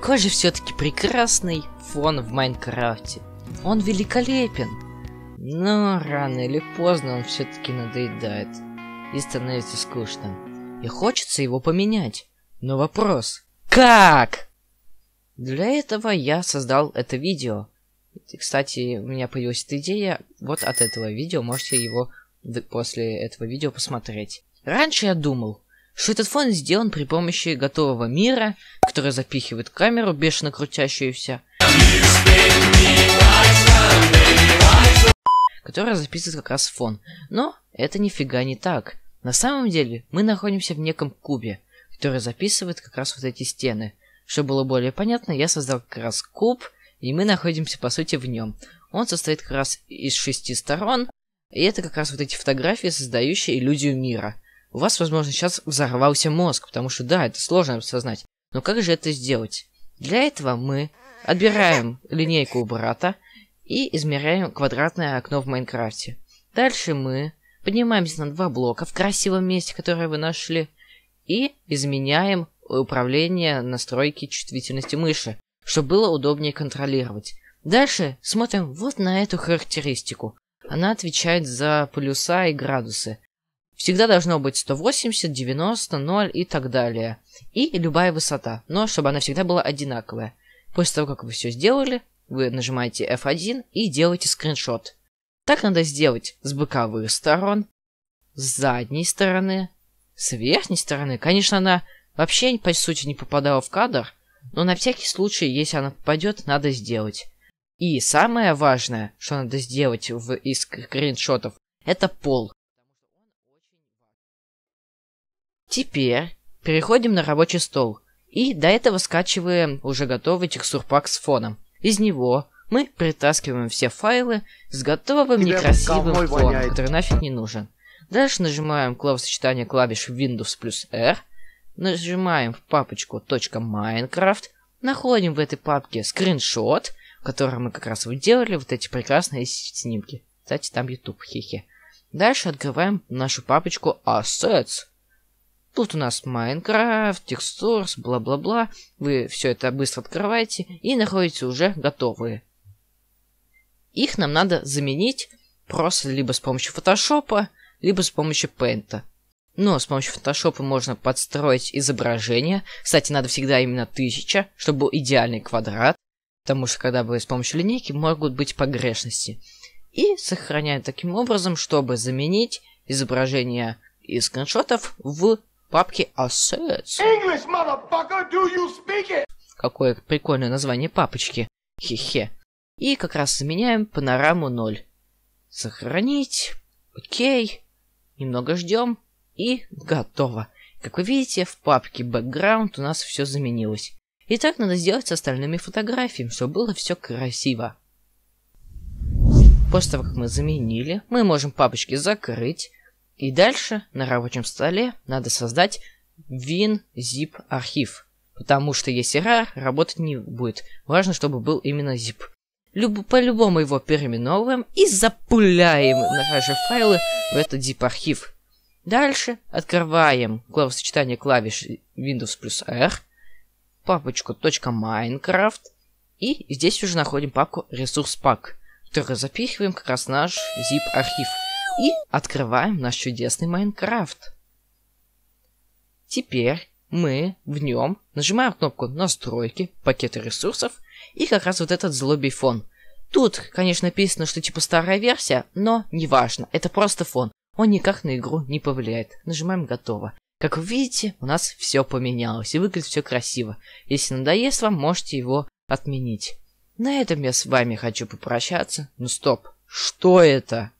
Какой же все-таки прекрасный фон в Майнкрафте. Он великолепен. Но рано или поздно он все-таки надоедает и становится скучным. И хочется его поменять. Но вопрос, как? Для этого я создал это видео. Кстати, у меня появилась эта идея. Вот от этого видео можете его после этого видео посмотреть. Раньше я думал, что этот фон сделан при помощи готового мира, который запихивает камеру, бешено крутящуюся, которая записывает как раз фон. Но это нифига не так. На самом деле мы находимся в неком кубе, который записывает как раз вот эти стены. Чтобы было более понятно, я создал как раз куб, и мы находимся по сути в нем. Он состоит как раз из шести сторон, и это как раз вот эти фотографии, создающие иллюзию мира. У вас, возможно, сейчас взорвался мозг, потому что да, это сложно осознать. Но как же это сделать? Для этого мы отбираем линейку у брата и измеряем квадратное окно в Майнкрафте. Дальше мы поднимаемся на два блока в красивом месте, которое вы нашли, и изменяем управление настройки чувствительности мыши, чтобы было удобнее контролировать. Дальше смотрим вот на эту характеристику. Она отвечает за полюса и градусы. Всегда должно быть 180, 90, 0 и так далее. И любая высота, но чтобы она всегда была одинаковая. После того, как вы все сделали, вы нажимаете F1 и делаете скриншот. Так надо сделать с боковых сторон, с задней стороны, с верхней стороны. Конечно, она вообще, по сути, не попадала в кадр, но на всякий случай, если она попадет, надо сделать. И самое важное, что надо сделать в, из скриншотов, это пол. Теперь переходим на рабочий стол и до этого скачиваем уже готовый текстурпак с фоном. Из него мы притаскиваем все файлы с готовым некрасивым фоном, воняет. который нафиг не нужен. Дальше нажимаем клавосочетание клавиш Windows плюс R, нажимаем в папочку .minecraft, находим в этой папке скриншот, который мы как раз делали, вот эти прекрасные снимки. Кстати, там YouTube, хихи. Дальше открываем нашу папочку Assets, Тут у нас Minecraft текстурс, бла-бла-бла. Вы все это быстро открываете и находите уже готовые. Их нам надо заменить просто либо с помощью фотошопа, либо с помощью пента. Но с помощью фотошопа можно подстроить изображение. Кстати, надо всегда именно 1000, чтобы был идеальный квадрат. Потому что когда вы с помощью линейки могут быть погрешности. И сохраняем таким образом, чтобы заменить изображение из скриншотов в папки Assets. А English, do you speak it? Какое прикольное название папочки. Хе-хе. И как раз заменяем панораму 0. Сохранить. Окей. Немного ждем. И готово. Как вы видите, в папке Background у нас все заменилось. И так надо сделать с остальными фотографиями, чтобы было все красиво. После того, как мы заменили, мы можем папочки закрыть, и дальше на рабочем столе надо создать WinZip архив, потому что если RAR работать не будет. Важно, чтобы был именно zip. Люб по-любому его переименовываем и запуляем наши файлы в этот zip архив. Дальше открываем словосочетание клавиш Windows плюс R, папочку .minecraft, и здесь уже находим папку ресурс пак, в которую запихиваем как раз наш zip архив. И открываем наш чудесный Майнкрафт. Теперь мы в нем нажимаем кнопку настройки, пакеты ресурсов и как раз вот этот злобий фон. Тут, конечно, написано, что типа старая версия, но неважно, это просто фон. Он никак на игру не повлияет. Нажимаем готово. Как вы видите, у нас все поменялось и выглядит все красиво. Если надоест вам, можете его отменить. На этом я с вами хочу попрощаться. Ну стоп, что это?